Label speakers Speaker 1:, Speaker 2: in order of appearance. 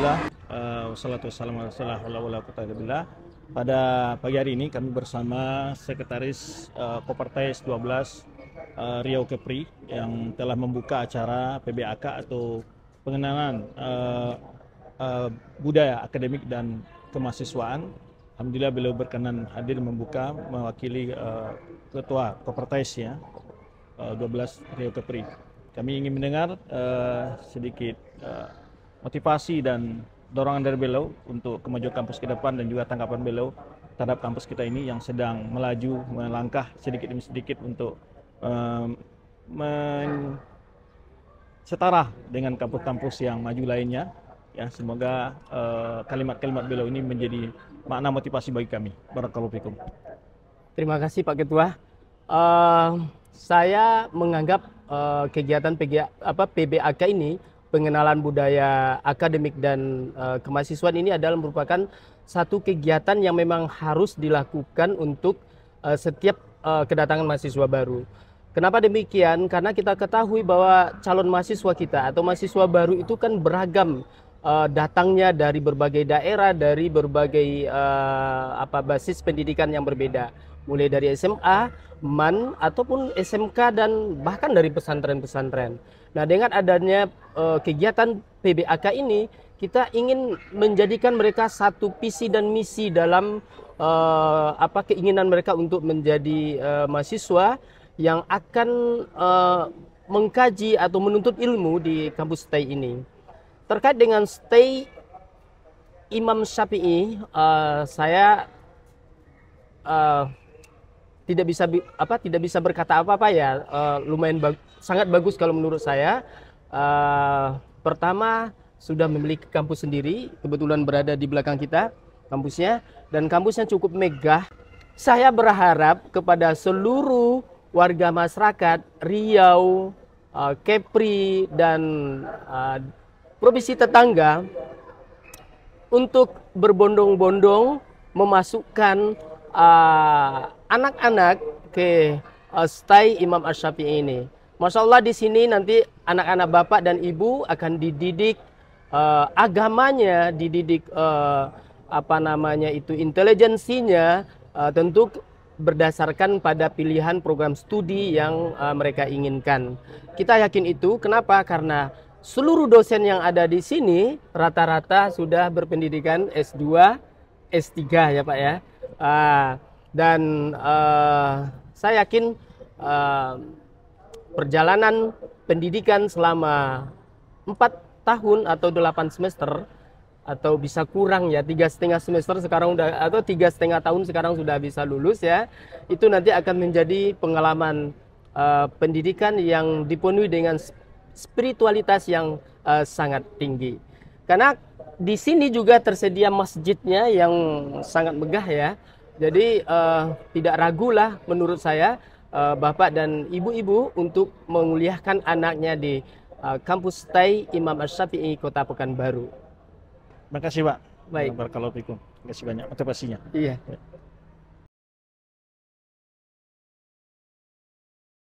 Speaker 1: Alhamdulillah eh, wassalatu wassalamu ala Pada pagi hari ini kami bersama Sekretaris uh, Kopertes 12 uh, Riau Kepri yang telah membuka acara PBAK atau pengenalan uh, uh, budaya akademik dan kemahasiswaan. Alhamdulillah beliau berkenan hadir membuka mewakili uh, Ketua Kopertes ya uh, 12 Riau Kepri. Kami ingin mendengar uh, sedikit motivasi dan dorongan dari beliau untuk kemajuan kampus ke depan dan juga tanggapan beliau terhadap kampus kita ini yang sedang melaju melangkah sedikit demi sedikit untuk um, setara dengan kampus-kampus yang maju lainnya ya semoga kalimat eh, kalimat-kalimat beliau ini menjadi makna motivasi
Speaker 2: bagi kami barakalofikum terima kasih Pak Ketua uh, saya menganggap uh, kegiatan PGA, apa PBAK ini pengenalan budaya akademik dan uh, kemahasiswaan ini adalah merupakan satu kegiatan yang memang harus dilakukan untuk uh, setiap uh, kedatangan mahasiswa baru. Kenapa demikian? Karena kita ketahui bahwa calon mahasiswa kita atau mahasiswa baru itu kan beragam uh, datangnya dari berbagai daerah, dari berbagai uh, apa basis pendidikan yang berbeda, mulai dari SMA, MAN ataupun SMK dan bahkan dari pesantren-pesantren. Nah, dengan adanya uh, kegiatan PBAK ini kita ingin menjadikan mereka satu visi dan misi dalam uh, apa keinginan mereka untuk menjadi uh, mahasiswa yang akan uh, mengkaji atau menuntut ilmu di kampus STAY e ini. Terkait dengan STAY e Imam Syafi'i, uh, saya uh, tidak bisa apa tidak bisa berkata apa-apa ya. Uh, lumayan bag sangat bagus kalau menurut saya Eh, pertama sudah memiliki kampus sendiri, kebetulan berada di belakang kita kampusnya dan kampusnya cukup megah. Saya berharap kepada seluruh warga masyarakat Riau, eh, Kepri dan eh, provinsi tetangga untuk berbondong-bondong memasukkan anak-anak ke stay Imam Asyafi'i ini. Masya Allah di sini nanti anak-anak bapak dan ibu akan dididik uh, agamanya, dididik uh, apa namanya itu intelijensinya uh, tentu berdasarkan pada pilihan program studi yang uh, mereka inginkan. Kita yakin itu kenapa? Karena seluruh dosen yang ada di sini rata-rata sudah berpendidikan S2, S3 ya Pak ya. Uh, dan uh, saya yakin uh, perjalanan pendidikan selama 4 tahun atau 8 semester atau bisa kurang ya tiga setengah semester sekarang udah atau tiga setengah tahun sekarang sudah bisa lulus ya itu nanti akan menjadi pengalaman uh, pendidikan yang dipenuhi dengan spiritualitas yang uh, sangat tinggi karena di sini juga tersedia masjidnya yang sangat megah ya jadi uh, tidak lah menurut saya uh, bapak dan ibu-ibu untuk menguliahkan anaknya di uh, kampus TAI Imam asy Kota Pekanbaru. Terima kasih, Pak. Baik.
Speaker 1: Barakallahu fikum. Terima kasih banyak motivasinya. Iya.